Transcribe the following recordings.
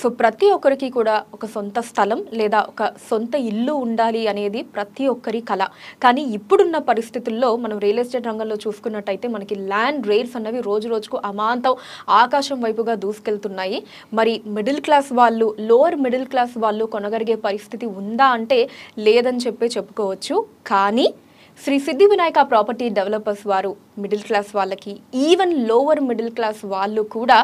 So ప్రతి ఒక్కరికి కూడా ఒక సొంత స్థలం లేదా ఒక సొంత ఇల్లు ఉండాలి అనేది ప్రతి ఒక్కరి కళ కానీ ఇప్పుడున్న పరిస్థితుల్లో మనం రియల్ ఎస్టేట్ రంగంలో చూసుకున్నట్టయితే మనకి ల్యాండ్ రేట్స్ అన్నవి రోజు రోజుకు అమాంతం ఆకాశం వైపుగా దూసుకెళ్తున్నాయి మరి మిడిల్ క్లాస్ వాళ్ళు లోవర్ మిడిల్ క్లాస్ వాళ్ళు కొనగలిగే పరిస్థితి ఉందా అంటే లేదని చెప్పే చెప్పుకోవచ్చు కానీ శ్రీ సిద్ధి వినాయక ప్రాపర్టీ డెవలపర్స్ వారు మిడిల్ క్లాస్ వాళ్ళకి ఈవెన్ లోవర్ మిడిల్ క్లాస్ వాళ్ళు కూడా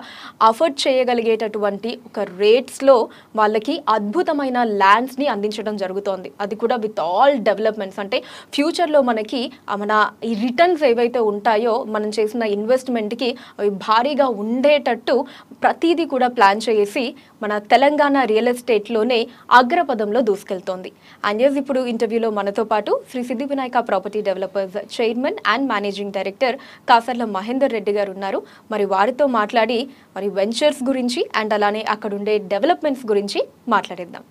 అఫోర్డ్ చేయగలిగేటటువంటి ఒక రేట్స్లో వాళ్ళకి అద్భుతమైన ల్యాండ్స్ని అందించడం జరుగుతోంది అది కూడా విత్ ఆల్ డెవలప్మెంట్స్ అంటే ఫ్యూచర్లో మనకి మన ఈ రిటర్న్స్ ఏవైతే ఉంటాయో మనం చేసిన ఇన్వెస్ట్మెంట్కి అవి భారీగా ఉండేటట్టు ప్రతీది కూడా ప్లాన్ చేసి మన తెలంగాణ రియల్ ఎస్టేట్లోనే అగ్రపదంలో దూసుకెళ్తోంది అండ్ ఇప్పుడు ఇంటర్వ్యూలో మనతో పాటు Shri Vinayaka property developers chairman and managing director director Kasarla Mahender Reddy garu ఉన్నారు మరి వారితో మాట్లాడి మరి వెంచర్స్ గురించి అండ్ అలానే అక్కడ ఉండే డెవలప్మెంట్స్ గురించి మాట్లాడేద్దాం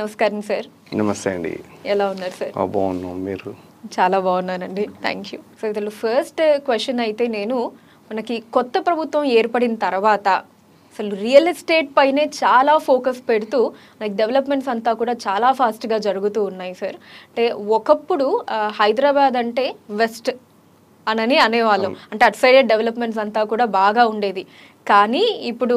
నమస్కారం సార్ నమస్తే అండి ఎలా ఉన్నారు సార్ బాగున్నాం మీరు చాలా బాగున్నానండి థ్యాంక్ యూ సో ఇదిలో ఫస్ట్ క్వశ్చన్ అయితే నేను మనకి కొత్త ప్రభుత్వం ఏర్పడిన తర్వాత అసలు రియల్ ఎస్టేట్ పైనే చాలా ఫోకస్ పెడుతూ లైక్ డెవలప్మెంట్స్ అంతా కూడా చాలా ఫాస్ట్గా జరుగుతూ ఉన్నాయి సార్ అంటే ఒకప్పుడు హైదరాబాద్ అంటే వెస్ట్ అనని అనేవాళ్ళం అంటే అటు సైడ్ డెవలప్మెంట్స్ అంతా కూడా బాగా ఉండేది కానీ ఇప్పుడు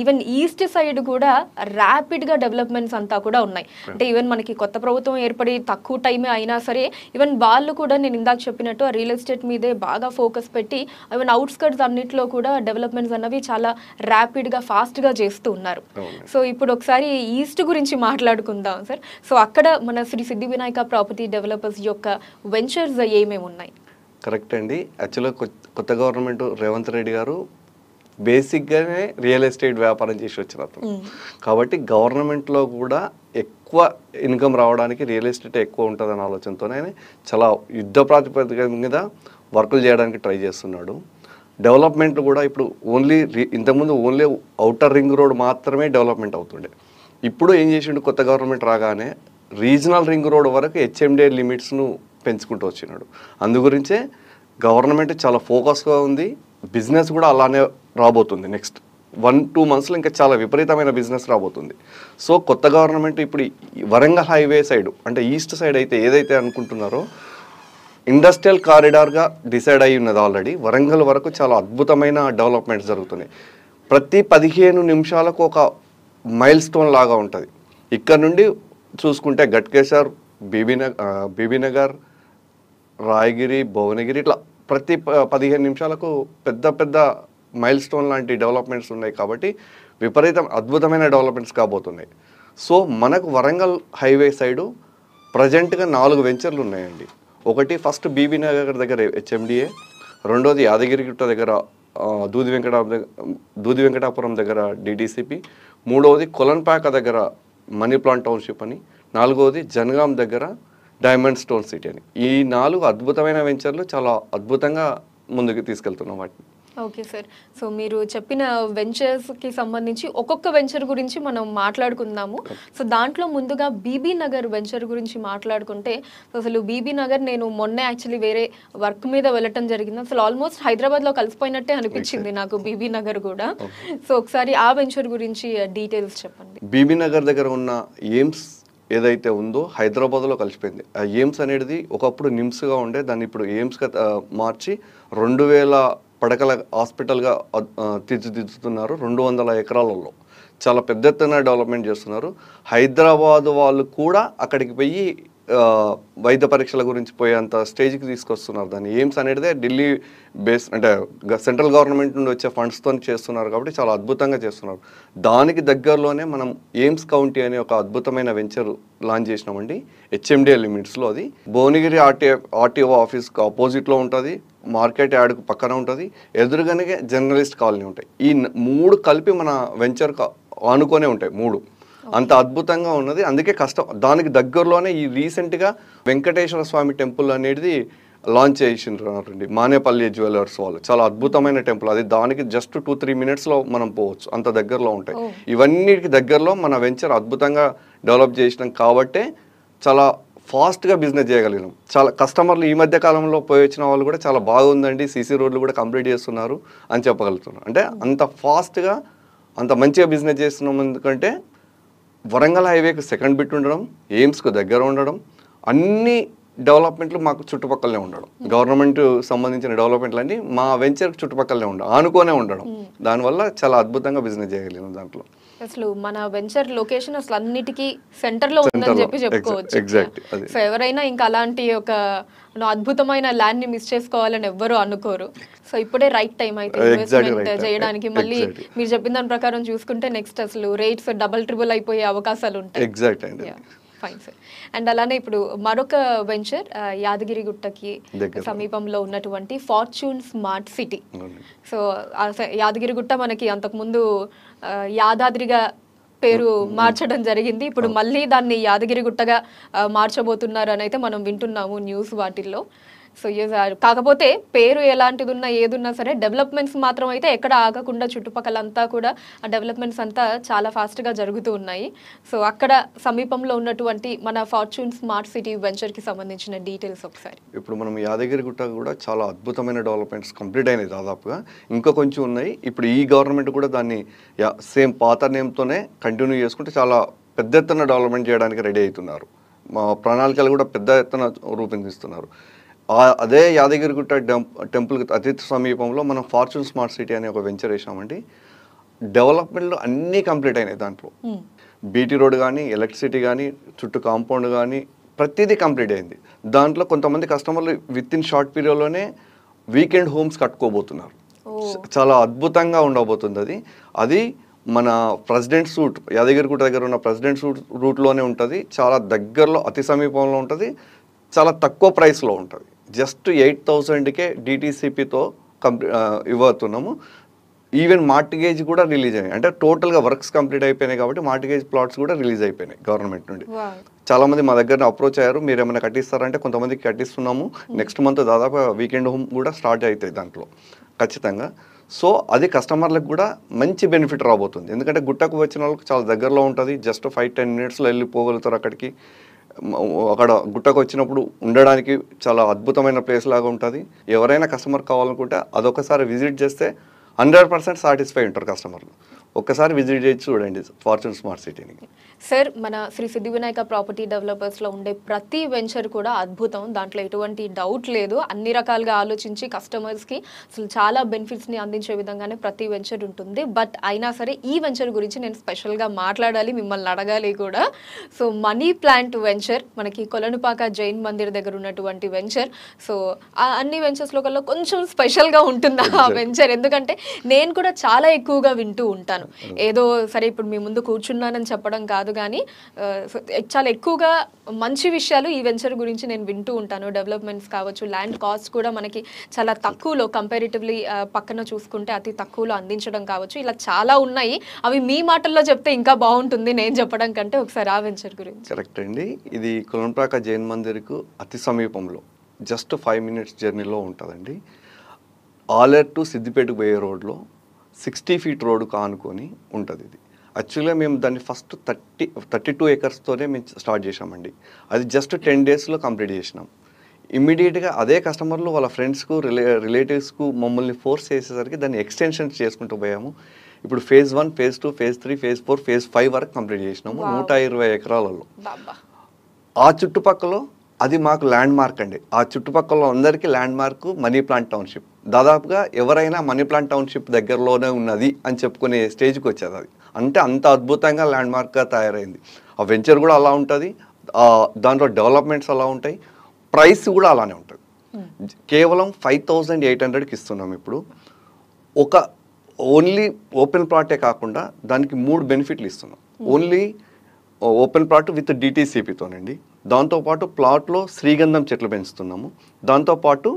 ఈవెన్ ఈస్ట్ సైడ్ కూడా ర్యాపిడ్గా డెవలప్మెంట్స్ అంతా కూడా ఉన్నాయి అంటే ఈవెన్ మనకి కొత్త ప్రభుత్వం ఏర్పడి తక్కువ టైమే అయినా సరే ఈవెన్ వాళ్ళు కూడా నేను ఇందాక చెప్పినట్టు ఆ రియల్ ఎస్టేట్ మీదే బాగా ఫోకస్ పెట్టి ఈవెన్ అవుట్స్కట్స్ అన్నింటిలో కూడా డెవలప్మెంట్స్ అన్నవి చాలా ర్యాపిడ్గా ఫాస్ట్గా చేస్తూ ఉన్నారు సో ఇప్పుడు ఒకసారి ఈస్ట్ గురించి మాట్లాడుకుందాం సార్ సో అక్కడ మన శ్రీ సిద్ధి వినాయక ప్రాపర్టీ డెవలపర్స్ యొక్క వెంచర్స్ ఏమేమి ఉన్నాయి కరెక్ట్ అండి యాక్చువల్గా కొత్త గవర్నమెంట్ రేవంత్ రెడ్డి గారు బేసిక్గానే రియల్ ఎస్టేట్ వ్యాపారం చేసి వచ్చిన అతను కాబట్టి గవర్నమెంట్లో కూడా ఎక్కువ ఇన్కమ్ రావడానికి రియల్ ఎస్టేట్ ఎక్కువ అనే ఆలోచనతోనే చాలా యుద్ధ ప్రాతిపదిక మీద వర్కులు చేయడానికి ట్రై చేస్తున్నాడు డెవలప్మెంట్ కూడా ఇప్పుడు ఓన్లీ ఇంతకుముందు ఓన్లీ అవుటర్ రింగ్ రోడ్ మాత్రమే డెవలప్మెంట్ అవుతుండే ఇప్పుడు ఏం చేసిండు కొత్త గవర్నమెంట్ రాగానే రీజనల్ రింగ్ రోడ్ వరకు హెచ్ఎండే లిమిట్స్ను పెంచుకుంటూ వచ్చినాడు అందు గురించే గవర్నమెంట్ చాలా ఫోకస్గా ఉంది బిజినెస్ కూడా అలానే రాబోతుంది నెక్స్ట్ వన్ టూ మంత్స్లో ఇంకా చాలా విపరీతమైన బిజినెస్ రాబోతుంది సో కొత్త గవర్నమెంట్ ఇప్పుడు వరంగల్ హైవే సైడ్ అంటే ఈస్ట్ సైడ్ అయితే ఏదైతే అనుకుంటున్నారో ఇండస్ట్రియల్ కారిడార్గా డిసైడ్ అయి ఉన్నది ఆల్రెడీ వరంగల్ వరకు చాలా అద్భుతమైన డెవలప్మెంట్స్ జరుగుతున్నాయి ప్రతి పదిహేను నిమిషాలకు ఒక మైల్ స్టోన్ లాగా ఉంటుంది ఇక్కడ నుండి చూసుకుంటే గట్కేశ్వర్ బీబీనగర్ బీబీనగర్ రాయగిరి భువనగిరి ఇట్లా ప్రతి పదిహేను నిమిషాలకు పెద్ద పెద్ద మైల్ స్టోన్ లాంటి డెవలప్మెంట్స్ ఉన్నాయి కాబట్టి విపరీతం అద్భుతమైన డెవలప్మెంట్స్ కాబోతున్నాయి సో మనకు వరంగల్ హైవే సైడు ప్రజెంట్గా నాలుగు వెంచర్లు ఉన్నాయండి ఒకటి ఫస్ట్ బీబీ నగర్ దగ్గర హెచ్ఎండిఏ రెండోది గుట్ట దగ్గర దూది వెంకట దూది వెంకటాపురం దగ్గర డిడిసిపి మూడవది కొలన్పాక దగ్గర మనీ ప్లాంట్ టౌన్షిప్ అని నాలుగవది జనగాం దగ్గర డైమండ్ స్టోన్ సిటీ అని ఈ నాలుగు అద్భుతమైన వెంచర్లు చాలా అద్భుతంగా ముందుకు తీసుకెళ్తున్నాం వాటిని ఓకే సార్ సో మీరు చెప్పిన వెంచర్స్కి సంబంధించి ఒక్కొక్క వెంచర్ గురించి మనం మాట్లాడుకుందాము సో దాంట్లో ముందుగా బీబీ నగర్ వెంచర్ గురించి మాట్లాడుకుంటే అసలు బీబీ నగర్ నేను మొన్న యాక్చువల్లీ వేరే వర్క్ మీద వెళ్ళటం జరిగింది అసలు ఆల్మోస్ట్ హైదరాబాద్లో కలిసిపోయినట్టే అనిపించింది నాకు బీబీ నగర్ కూడా సో ఒకసారి ఆ వెంచర్ గురించి డీటెయిల్స్ చెప్పండి బీబీ నగర్ దగ్గర ఉన్న ఎయిమ్స్ ఏదైతే ఉందో హైదరాబాద్లో కలిసిపోయింది ఆ ఎయిమ్స్ అనేది ఒకప్పుడు నిమ్స్గా ఉండే దాన్ని ఇప్పుడు ఎయిమ్స్గా మార్చి రెండు వేల పడకల హాస్పిటల్గా తీర్చిదిద్దుతున్నారు రెండు వందల ఎకరాలలో చాలా పెద్ద ఎత్తున డెవలప్మెంట్ చేస్తున్నారు హైదరాబాద్ వాళ్ళు కూడా అక్కడికి పోయి వైద్య పరీక్షల గురించి పోయేంత స్టేజ్కి తీసుకొస్తున్నారు దాన్ని ఎయిమ్స్ అనేది ఢిల్లీ బేస్ అంటే సెంట్రల్ గవర్నమెంట్ నుండి వచ్చే ఫండ్స్తో చేస్తున్నారు కాబట్టి చాలా అద్భుతంగా చేస్తున్నారు దానికి దగ్గరలోనే మనం ఎయిమ్స్ కౌంటీ అనే ఒక అద్భుతమైన వెంచర్ లాంచ్ చేసినామండి హెచ్ఎండిఏ లిమిట్స్లో అది భువనగిరి ఆర్టీఏ ఆర్టీఓ ఆఫీస్కి ఆపోజిట్లో ఉంటుంది మార్కెట్ యార్డ్కు పక్కన ఉంటుంది ఎదురుగానే జర్నలిస్ట్ కాలనీ ఉంటాయి ఈ మూడు కలిపి మన వెంచర్ ఆనుకొనే ఉంటాయి మూడు అంత అద్భుతంగా ఉన్నది అందుకే కష్టం దానికి దగ్గరలోనే ఈ రీసెంట్గా వెంకటేశ్వర స్వామి టెంపుల్ అనేది లాంచ్ చేసిండ్రండి మానేపల్లి జ్యువెలర్స్ వాళ్ళు చాలా అద్భుతమైన టెంపుల్ అది దానికి జస్ట్ టూ త్రీ మినిట్స్లో మనం పోవచ్చు అంత దగ్గరలో ఉంటాయి ఇవన్నిటికి దగ్గరలో మన వెంచర్ అద్భుతంగా డెవలప్ చేసినాం కాబట్టే చాలా ఫాస్ట్గా బిజినెస్ చేయగలిగినాం చాలా కస్టమర్లు ఈ మధ్య కాలంలో పోయి వచ్చిన వాళ్ళు కూడా చాలా బాగుందండి సీసీ రోడ్లు కూడా కంప్లీట్ చేస్తున్నారు అని చెప్పగలుగుతున్నారు అంటే అంత ఫాస్ట్గా అంత మంచిగా బిజినెస్ చేస్తున్నాం ఎందుకంటే వరంగల్ హైవేకి సెకండ్ బిట్ ఉండడం ఎయిమ్స్కు దగ్గర ఉండడం అన్నీ డెవలప్మెంట్లు మాకు చుట్టుపక్కలనే ఉండడం గవర్నమెంట్ సంబంధించిన డెవలప్మెంట్లు అన్నీ మా వెంచర్ చుట్టుపక్కలనే ఉండడం ఆనుకోనే ఉండడం దానివల్ల చాలా అద్భుతంగా బిజినెస్ చేయగలిగిన దాంట్లో అసలు మన వెంచర్ లొకేషన్ అసలు అన్నిటికీ సెంటర్ లో ఉందని చెప్పి చెప్పుకోవచ్చు ఎగ్జాక్ట్ సో ఎవరైనా ఇంకా అలాంటి ఒక అద్భుతమైన ల్యాండ్ ని మిస్ చేసుకోవాలని ఎవ్వరూ అనుకోరు సో ఇప్పుడే రైట్ టైం అయితే ఇన్వెస్ట్మెంట్ చేయడానికి e- మళ్ళీ మీరు చెప్పిన దాని ప్రకారం చూసుకుంటే నెక్స్ట్ అసలు రేట్స్ డబల్ ట్రిబుల్ అయిపోయే అవకాశాలు ఉంటాయి ఎగ్జాక్ట్ అండి ఫైన్ సార్ అండ్ అలానే ఇప్పుడు మరొక వెంచర్ uh, యాదగిరిగుట్టకి సమీపంలో ఉన్నటువంటి fortune smart city so Yadagirigutta మనకి అంతకుముందు uh, యాదాద్రిగా పేరు మార్చడం జరిగింది ఇప్పుడు మళ్ళీ దాన్ని యాదగిరిగుట్టగా uh, మార్చబోతున్నారు అని అయితే మనం వింటున్నాము న్యూస్ వాటిల్లో సో uh, కాకపోతే పేరు ఎలాంటిది ఉన్నా ఏదున్నా సరే డెవలప్మెంట్స్ మాత్రం అయితే ఎక్కడ ఆగకుండా చుట్టుపక్కలంతా కూడా ఆ డెవలప్మెంట్స్ అంతా చాలా ఫాస్ట్గా జరుగుతూ ఉన్నాయి సో అక్కడ సమీపంలో ఉన్నటువంటి మన ఫార్చ్యూన్ స్మార్ట్ సిటీ వెంచర్కి సంబంధించిన డీటెయిల్స్ ఒకసారి ఇప్పుడు మనం యాదగిరిగుట్ట కూడా చాలా అద్భుతమైన డెవలప్మెంట్స్ కంప్లీట్ అయినాయి దాదాపుగా ఇంకా కొంచెం ఉన్నాయి ఇప్పుడు ఈ గవర్నమెంట్ కూడా దాన్ని సేమ్ పాత నేమ్తోనే కంటిన్యూ చేసుకుంటే చాలా పెద్ద ఎత్తున డెవలప్మెంట్ చేయడానికి రెడీ అవుతున్నారు మా ప్రణాళికలు కూడా పెద్ద ఎత్తున రూపొందిస్తున్నారు అదే యాదగిరిగుట్ట టెంపుల్కి అతి సమీపంలో మనం ఫార్చ్యూన్ స్మార్ట్ సిటీ అనే ఒక వెంచర్ వేసామండి డెవలప్మెంట్లు అన్నీ కంప్లీట్ అయినాయి దాంట్లో బీటీ రోడ్ కానీ ఎలక్ట్రిసిటీ కానీ చుట్టూ కాంపౌండ్ కానీ ప్రతిదీ కంప్లీట్ అయింది దాంట్లో కొంతమంది కస్టమర్లు విత్ ఇన్ షార్ట్ పీరియడ్లోనే వీకెండ్ హోమ్స్ కట్టుకోబోతున్నారు చాలా అద్భుతంగా ఉండబోతుంది అది అది మన ప్రెసిడెంట్ సూట్ యాదగిరిగుట్ట దగ్గర ఉన్న ప్రెసిడెంట్ సూట్ రూట్లోనే ఉంటుంది చాలా దగ్గరలో అతి సమీపంలో ఉంటుంది చాలా తక్కువ ప్రైస్లో ఉంటుంది జస్ట్ ఎయిట్ థౌజండ్కే డిటీసీపీతో కంప్లీ ఇవ్వతున్నాము ఈవెన్ మార్టిగేజ్ కూడా రిలీజ్ అయ్యాయి అంటే టోటల్గా వర్క్స్ కంప్లీట్ అయిపోయినాయి కాబట్టి మార్టిగేజ్ ప్లాట్స్ కూడా రిలీజ్ అయిపోయినాయి గవర్నమెంట్ నుండి చాలామంది మా దగ్గర అప్రోచ్ అయ్యారు మీరు ఏమైనా కట్టిస్తారంటే కొంతమందికి కట్టిస్తున్నాము నెక్స్ట్ మంత్ దాదాపు వీకెండ్ హోమ్ కూడా స్టార్ట్ అవుతాయి దాంట్లో ఖచ్చితంగా సో అది కస్టమర్లకు కూడా మంచి బెనిఫిట్ రాబోతుంది ఎందుకంటే గుట్టకు వచ్చిన వాళ్ళకి చాలా దగ్గరలో ఉంటుంది జస్ట్ ఫైవ్ టెన్ మినిట్స్లో వెళ్ళిపోగలుగుతారు అక్కడికి అక్కడ గుట్టకు వచ్చినప్పుడు ఉండడానికి చాలా అద్భుతమైన ప్లేస్ లాగా ఉంటుంది ఎవరైనా కస్టమర్ కావాలనుకుంటే అదొకసారి విజిట్ చేస్తే హండ్రెడ్ పర్సెంట్ సాటిస్ఫై ఉంటారు కస్టమర్లు ఒక్కసారి విజిట్ చేసి చూడండి ఫార్చ్యూన్ స్మార్ట్ సిటీని సార్ మన శ్రీ సిద్ధి వినాయక ప్రాపర్టీ డెవలపర్స్లో ఉండే ప్రతి వెంచర్ కూడా అద్భుతం దాంట్లో ఎటువంటి డౌట్ లేదు అన్ని రకాలుగా ఆలోచించి కస్టమర్స్కి అసలు చాలా బెనిఫిట్స్ని అందించే విధంగానే ప్రతి వెంచర్ ఉంటుంది బట్ అయినా సరే ఈ వెంచర్ గురించి నేను స్పెషల్గా మాట్లాడాలి మిమ్మల్ని అడగాలి కూడా సో మనీ ప్లాంట్ వెంచర్ మనకి కొలనుపాక జైన్ మందిర్ దగ్గర ఉన్నటువంటి వెంచర్ సో అన్ని వెంచర్స్లో కల్లా కొంచెం స్పెషల్గా ఉంటుంది ఆ వెంచర్ ఎందుకంటే నేను కూడా చాలా ఎక్కువగా వింటూ ఉంటాను ఏదో సరే ఇప్పుడు మీ ముందు కూర్చున్నానని చెప్పడం కాదు కాదు కానీ చాలా ఎక్కువగా మంచి విషయాలు ఈ వెంచర్ గురించి నేను వింటూ ఉంటాను డెవలప్మెంట్స్ కావచ్చు ల్యాండ్ కాస్ట్ కూడా మనకి చాలా తక్కువలో కంపారిటివ్లీ పక్కన చూసుకుంటే అతి తక్కువలో అందించడం కావచ్చు ఇలా చాలా ఉన్నాయి అవి మీ మాటల్లో చెప్తే ఇంకా బాగుంటుంది నేను చెప్పడం కంటే ఒకసారి ఆ వెంచర్ గురించి కరెక్ట్ అండి ఇది కులంప్రాక జైన్ మందిర్కు అతి సమీపంలో జస్ట్ ఫైవ్ మినిట్స్ జర్నీలో ఉంటుందండి ఆలర్ టు సిద్దిపేటకు పోయే రోడ్లో సిక్స్టీ ఫీట్ రోడ్డు కానుకొని ఉంటుంది ఇది యాక్చువల్గా మేము దాన్ని ఫస్ట్ థర్టీ థర్టీ టూ ఎకర్స్తోనే మేము స్టార్ట్ చేసామండి అది జస్ట్ టెన్ డేస్లో కంప్లీట్ చేసినాం ఇమ్మీడియట్గా అదే కస్టమర్లు వాళ్ళ ఫ్రెండ్స్కు రిలే రిలేటివ్స్కు మమ్మల్ని ఫోర్స్ చేసేసరికి దాన్ని ఎక్స్టెన్షన్స్ చేసుకుంటూ పోయాము ఇప్పుడు phase one phase two phase three phase four phase five వరకు కంప్లీట్ చేసినాము నూట ఇరవై ఎకరాలలో ఆ చుట్టుపక్కల అది మాకు ల్యాండ్ మార్క్ అండి ఆ చుట్టుపక్కల అందరికీ landmark money plant township దాదాపుగా ఎవరైనా మనీ ప్లాంట్ టౌన్షిప్ దగ్గరలోనే ఉన్నది అని చెప్పుకునే స్టేజ్కి వచ్చేది అది అంటే అంత అద్భుతంగా ల్యాండ్ మార్క్గా తయారైంది ఆ వెంచర్ కూడా అలా ఉంటుంది దాంట్లో డెవలప్మెంట్స్ అలా ఉంటాయి ప్రైస్ కూడా అలానే ఉంటుంది hmm. కేవలం ఫైవ్ థౌజండ్ ఎయిట్ హండ్రెడ్కి ఇస్తున్నాం ఇప్పుడు ఒక ఓన్లీ ఓపెన్ ప్లాటే కాకుండా దానికి మూడు బెనిఫిట్లు ఇస్తున్నాం ఓన్లీ ఓపెన్ ప్లాట్ విత్ డిటీసీపీతోనండి దాంతోపాటు ప్లాట్లో శ్రీగంధం చెట్లు పెంచుతున్నాము దాంతోపాటు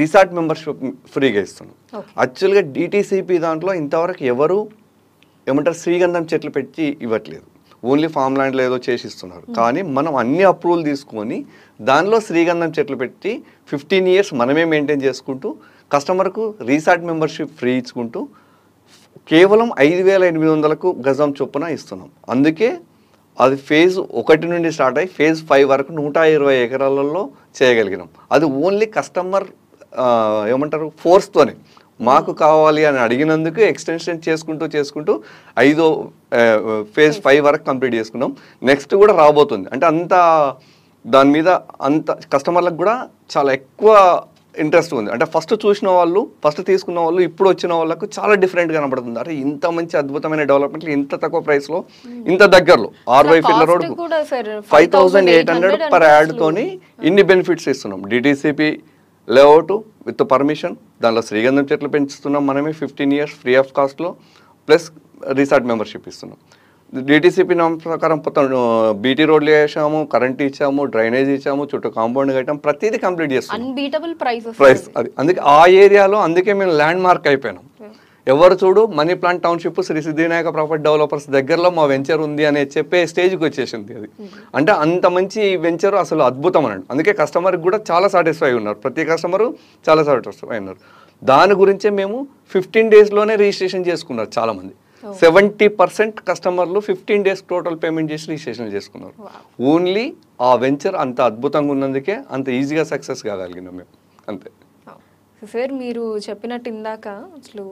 రిసార్ట్ మెంబర్షిప్ ఫ్రీగా ఇస్తున్నాం యాక్చువల్గా డిటీసీపీ దాంట్లో ఇంతవరకు ఎవరు ఏమంటారు శ్రీగంధం చెట్లు పెట్టి ఇవ్వట్లేదు ఓన్లీ ఫామ్ ల్యాండ్లో ఏదో చేసి ఇస్తున్నారు కానీ మనం అన్ని అప్రూవల్ తీసుకొని దానిలో శ్రీగంధం చెట్లు పెట్టి ఫిఫ్టీన్ ఇయర్స్ మనమే మెయింటైన్ చేసుకుంటూ కస్టమర్కు రీసార్ట్ మెంబర్షిప్ ఫ్రీ ఇచ్చుకుంటూ కేవలం ఐదు వేల ఎనిమిది వందలకు గజం చొప్పున ఇస్తున్నాం అందుకే అది ఫేజ్ ఒకటి నుండి స్టార్ట్ అయ్యి ఫేజ్ ఫైవ్ వరకు నూట ఇరవై ఎకరాలలో చేయగలిగినాం అది ఓన్లీ కస్టమర్ ఏమంటారు ఫోర్స్తోనే మాకు కావాలి అని అడిగినందుకు ఎక్స్టెన్షన్ చేసుకుంటూ చేసుకుంటూ ఐదో ఫేజ్ ఫైవ్ వరకు కంప్లీట్ చేసుకున్నాం నెక్స్ట్ కూడా రాబోతుంది అంటే అంత దాని మీద అంత కస్టమర్లకు కూడా చాలా ఎక్కువ ఇంట్రెస్ట్ ఉంది అంటే ఫస్ట్ చూసిన వాళ్ళు ఫస్ట్ తీసుకున్న వాళ్ళు ఇప్పుడు వచ్చిన వాళ్ళకు చాలా డిఫరెంట్ కనబడుతుంది అంటే ఇంత మంచి అద్భుతమైన డెవలప్మెంట్ ఇంత తక్కువ ప్రైస్లో hmm. ఇంత దగ్గరలో ఆర్వై ఫిల్ road five thousand eight hundred per యాడ్తోని ఇన్ని బెనిఫిట్స్ ఇస్తున్నాం డిటీసీపీ లేఅవుట్ విత్ పర్మిషన్ దానిలో శ్రీగంధం చెట్లు పెంచుతున్నాం మనమే ఫిఫ్టీన్ ఇయర్స్ ఫ్రీ ఆఫ్ కాస్ట్లో ప్లస్ రిసార్ట్ మెంబర్షిప్ ఇస్తున్నాం డిటీసీపీ నామ ప్రకారం మొత్తం బీటీ రోడ్లు వేసాము కరెంట్ ఇచ్చాము డ్రైనేజ్ ఇచ్చాము చుట్టూ కాంపౌండ్ కట్టాము ప్రతిదీ కంప్లీట్ చేస్తాం ప్రైస్ అది అందుకే ఆ ఏరియాలో అందుకే మేము ల్యాండ్ మార్క్ అయిపోయినాం ఎవరు చూడు money plant township Shri Siddhivinayak property developers దగ్గరలో మా వెంచర్ ఉంది అని చెప్పే స్టేజ్కి వచ్చేసింది అది అంటే అంత మంచి వెంచర్ అసలు అద్భుతం అనండి అందుకే కస్టమర్కి కూడా చాలా సాటిస్ఫై ఉన్నారు ప్రతి కస్టమరు చాలా సాటిస్ఫై ఉన్నారు దాని గురించే మేము ఫిఫ్టీన్ డేస్లోనే రిజిస్ట్రేషన్ చేసుకున్నారు చాలామంది సెవెంటీ పర్సెంట్ కస్టమర్లు ఫిఫ్టీన్ డేస్ టోటల్ పేమెంట్ చేసి రిజిస్ట్రేషన్ చేసుకున్నారు ఓన్లీ ఆ వెంచర్ అంత అద్భుతంగా ఉన్నందుకే అంత ఈజీగా సక్సెస్ కాగలిగినాం మేము అంతే సార్ మీరు చెప్పినట్టు ఇందాక అసలు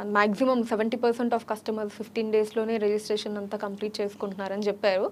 and maximum seventy percent of customers fifteen డేస్లోనే రిజిస్ట్రేషన్ అంతా కంప్లీట్ చేసుకుంటున్నారని చెప్పారు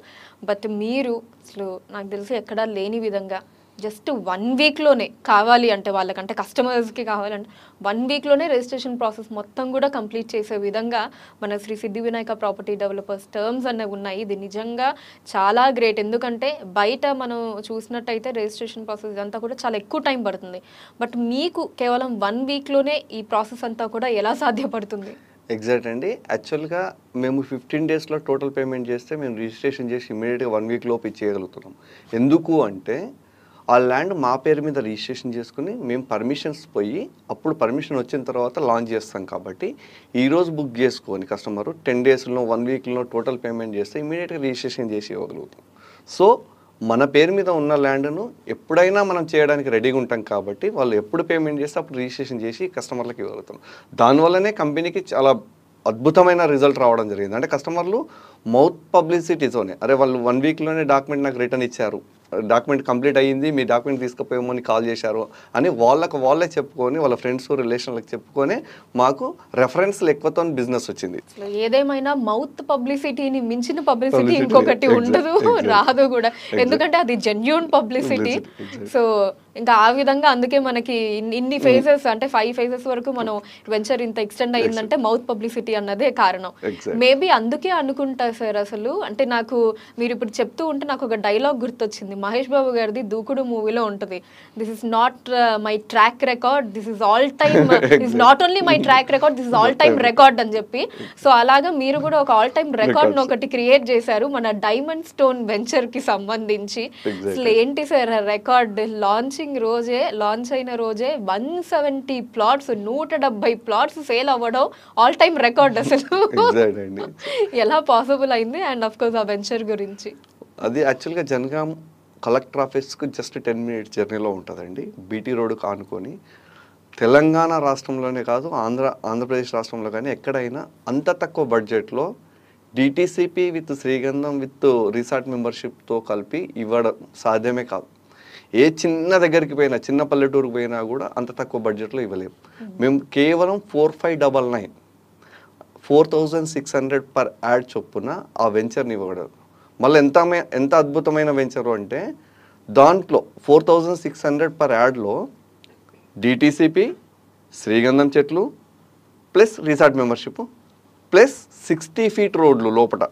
బట్ మీరు అసలు నాకు తెలిసి ఎక్కడా లేని విధంగా జస్ట్ వన్ వీక్లోనే కావాలి అంటే వాళ్ళకంటే కస్టమర్స్కి కావాలంటే వన్ వీక్లోనే రిజిస్ట్రేషన్ ప్రాసెస్ మొత్తం కూడా కంప్లీట్ చేసే విధంగా మన Shri Siddhi Vinayaka property developers terms అనేవి ఉన్నాయి ఇది నిజంగా చాలా గ్రేట్ ఎందుకంటే బయట మనం చూసినట్టయితే రిజిస్ట్రేషన్ ప్రాసెస్ అంతా కూడా చాలా ఎక్కువ టైం పడుతుంది బట్ మీకు కేవలం వన్ వీక్లోనే ఈ ప్రాసెస్ అంతా కూడా ఎలా సాధ్యపడుతుంది ఎగ్జాక్ట్ అండి యాక్చువల్గా మేము ఫిఫ్టీన్ డేస్లో టోటల్ పేమెంట్ చేస్తే మేము రిజిస్ట్రేషన్ చేసి ఇమీడియట్గా వన్ వీక్ లోపు ఇచ్చేయగలుగుతున్నాం ఎందుకు అంటే ఆ ల్యాండ్ మా పేరు మీద రిజిస్ట్రేషన్ చేసుకుని మేము పర్మిషన్స్ పోయి అప్పుడు పర్మిషన్ వచ్చిన తర్వాత లాంచ్ చేస్తాం కాబట్టి ఈరోజు బుక్ చేసుకొని కస్టమర్ టెన్ డేస్లో వన్ వీక్లో టోటల్ పేమెంట్ చేస్తే ఇమీడియట్గా రిజిస్ట్రేషన్ చేసి ఇవ్వగలుగుతాం సో మన పేరు మీద ఉన్న ల్యాండ్ను ఎప్పుడైనా మనం చేయడానికి రెడీగా ఉంటాం కాబట్టి వాళ్ళు ఎప్పుడు పేమెంట్ చేస్తే అప్పుడు రిజిస్ట్రేషన్ చేసి కస్టమర్లకు ఇవ్వగలుగుతాం దానివల్లనే కంపెనీకి చాలా అద్భుతమైన రిజల్ట్ రావడం జరిగింది అంటే కస్టమర్లు మౌత్ పబ్లిసిటీతోనే అరే వాళ్ళు వన్ వీక్లోనే డాక్యుమెంట్ నాకు రిటర్న్ ఇచ్చారు డాక్యుమెంట్ కంప్లీట్ అయ్యింది మీ డాక్యుమెంట్ తీసుకుపోయామని కాల్ చేశారు అని వాళ్ళకు వాళ్ళే చెప్పుకొని వాళ్ళ ఫ్రెండ్స్ రిలేషన్లకు చెప్పుకొని మాకు రెఫరెన్స్లు ఎక్కువతో బిజినెస్ వచ్చింది ఏదేమైనా మౌత్ పబ్లిసిటీని మించిన పబ్లిసిటీ ఇంకొకటి ఉండదు రాదు కూడా ఎందుకంటే అది జెన్యున్ పబ్లిసిటీ సో ఇంకా ఆ విధంగా అందుకే మనకి ఇన్ని ఫేజెస్ అంటే ఫైవ్ ఫేజెస్ వరకు మనం వెంచర్ ఇంత ఎక్స్టెండ్ అయ్యిందంటే మౌత్ పబ్లిసిటీ అన్నదే కారణం మేబీ అందుకే అనుకుంటా సార్ అసలు అంటే నాకు మీరు ఇప్పుడు చెప్తూ ఉంటే నాకు ఒక డైలాగ్ గుర్తొచ్చింది మహేష్ బాబు గారిది దూకుడు మూవీలో ఉంటుంది this is not my track record this is all time is not only my track record this is all time record అని చెప్పి సో అలాగా మీరు కూడా ఒక ఆల్ టైమ్ రికార్డ్ ఒకటి క్రియేట్ చేశారు మన డైమండ్ స్టోన్ వెంచర్ కి సంబంధించి అసలు ఏంటి సార్ రికార్డ్ లాంచ్ లాంచింగ్ రోజే లాంచ్ అయిన రోజే వన్ సెవెంటీ ప్లాట్స్ నూట డెబ్బై ప్లాట్స్ సేల్ అవ్వడం ఆల్ టైమ్ రికార్డ్ అసలు ఎలా పాసిబుల్ అయింది అండ్ అఫ్ కోర్స్ ఆ వెంచర్ గురించి అది యాక్చువల్గా జనగాం కలెక్టర్ ఆఫీస్కి జస్ట్ టెన్ మినిట్ జర్నీలో ఉంటుందండి బీటీ రోడ్కు ఆనుకొని తెలంగాణ రాష్ట్రంలోనే కాదు ఆంధ్ర ఆంధ్రప్రదేశ్ రాష్ట్రంలో కానీ ఎక్కడైనా అంత తక్కువ బడ్జెట్లో డిటీసీపీ విత్ శ్రీగంధం విత్ రిసార్ట్ మెంబర్షిప్తో కలిపి ఇవ్వడం సాధ్యమే కాదు ఏ చిన్న దగ్గరికి పోయినా చిన్న పల్లెటూరుకు పోయినా కూడా అంత తక్కువ బడ్జెట్లో ఇవ్వలేము మేము కేవలం four five double nine four thousand six hundred per yard చొప్పున ఆ వెంచర్ని ఇవ్వగలరు మళ్ళీ ఎంత ఎంత అద్భుతమైన వెంచరు అంటే దాంట్లో four thousand six hundred per యాడ్లో డిటీసీపీ శ్రీగంధం చెట్లు plus resort membership plus sixty feet రోడ్లు లోపల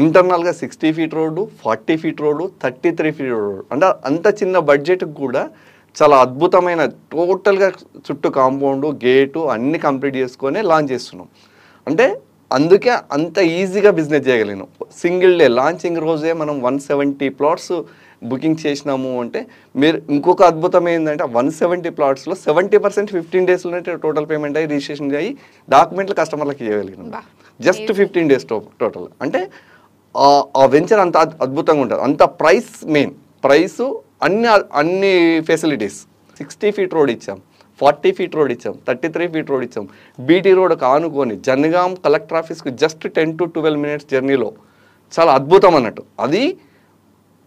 ఇంటర్నల్గా సిక్స్టీ ఫీట్ రోడ్డు ఫార్టీ ఫీట్ రోడ్డు థర్టీ త్రీ ఫీట్ రోడ్డు అంటే అంత చిన్న బడ్జెట్కి కూడా చాలా అద్భుతమైన టోటల్గా చుట్టూ కాంపౌండ్ గేటు అన్ని కంప్లీట్ చేసుకొని లాంచ్ చేస్తున్నాం అంటే అందుకే అంత ఈజీగా బిజినెస్ చేయగలిగినాం సింగిల్ డే లాంచింగ్ రోజే మనం వన్ సెవెంటీ ప్లాట్స్ బుకింగ్ చేసినాము అంటే మీరు ఇంకొక అద్భుతం ఏంటంటే వన్ సెవెంటీ ప్లాట్స్లో సెవెంటీ పర్సెంట్ ఫిఫ్టీన్ డేస్లోనే టోటల్ పేమెంట్ అయ్యి రిజిస్ట్రేషన్ అయ్యి డాక్యుమెంట్లు కస్టమర్లకు ఇవ్వగలిగినాం జస్ట్ ఫిఫ్టీన్ డేస్ టోటల్ అంటే ఆ వెంచర్ అంత అద్భుతంగా ఉంటుంది అంత ప్రైస్ మెయిన్ ప్రైస్ అన్ని అన్ని ఫెసిలిటీస్ సిక్స్టీ ఫీట్ రోడ్ ఇచ్చాం ఫార్టీ ఫీట్ రోడ్ ఇచ్చాం థర్టీ త్రీ ఫీట్ రోడ్ ఇచ్చాం బీటీ రోడ్ కానుకొని జనగాం కలెక్టర్ ఆఫీస్కి just ten to twelve minutes జర్నీలో చాలా అద్భుతం అన్నట్టు అది